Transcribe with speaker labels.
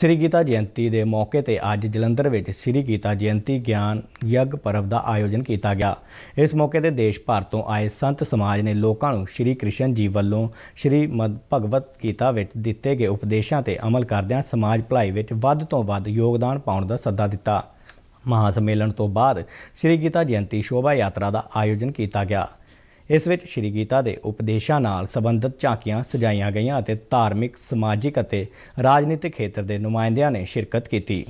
Speaker 1: ਸ੍ਰੀ ਗੀਤਾ ਜਯੰਤੀ ਦੇ ਮੌਕੇ ਤੇ ਅੱਜ ਜਲੰਧਰ ਵਿੱਚ ਸ੍ਰੀ ਗੀਤਾ ਜਯੰਤੀ ਗਿਆਨ ਯੱਗ ਪਰਵ ਦਾ ਆਯੋਜਨ ਕੀਤਾ ਗਿਆ ਇਸ ਮੌਕੇ ਤੇ ਦੇਸ਼ ਭਰ ਤੋਂ ਆਏ ਸੰਤ ਸਮਾਜ ਨੇ ਲੋਕਾਂ ਨੂੰ ਸ੍ਰੀ ਕ੍ਰਿਸ਼ਨ ਜੀ ਵੱਲੋਂ ਸ੍ਰੀ ਮਦ ਭਗਵਤ ਗੀਤਾ ਵਿੱਚ ਦਿੱਤੇ ਗਏ ਉਪਦੇਸ਼ਾਂ ਤੇ ਅਮਲ ਕਰਦਿਆਂ ਸਮਾਜ ਭਲਾਈ ਵਿੱਚ ਵੱਧ ਤੋਂ ਵੱਧ ਯੋਗਦਾਨ ਪਾਉਣ ਦਾ ਸੱਦਾ ਦਿੱਤਾ ਮਹਾ ਸੰਮੇਲਨ ਤੋਂ ਬਾਅਦ ਸ੍ਰੀ ਗੀਤਾ ਜਯੰਤੀ ਸ਼ੋਭਾ ਯਾਤਰਾ ਦਾ ਆਯੋਜਨ ਕੀਤਾ ਗਿਆ ਇਸ ਵਿੱਚ ਸ਼੍ਰੀ ਗੀਤਾ ਦੇ ਉਪਦੇਸ਼ਾਂ ਨਾਲ ਸੰਬੰਧਿਤ ਝਾਕੀਆਂ ਸਜਾਈਆਂ ਗਈਆਂ ਅਤੇ ਧਾਰਮਿਕ ਸਮਾਜਿਕ ਅਤੇ ਰਾਜਨੀਤਿਕ ਖੇਤਰ ਦੇ ਨੁਮਾਇੰਦਿਆਂ ਨੇ ਸ਼ਿਰਕਤ ਕੀਤੀ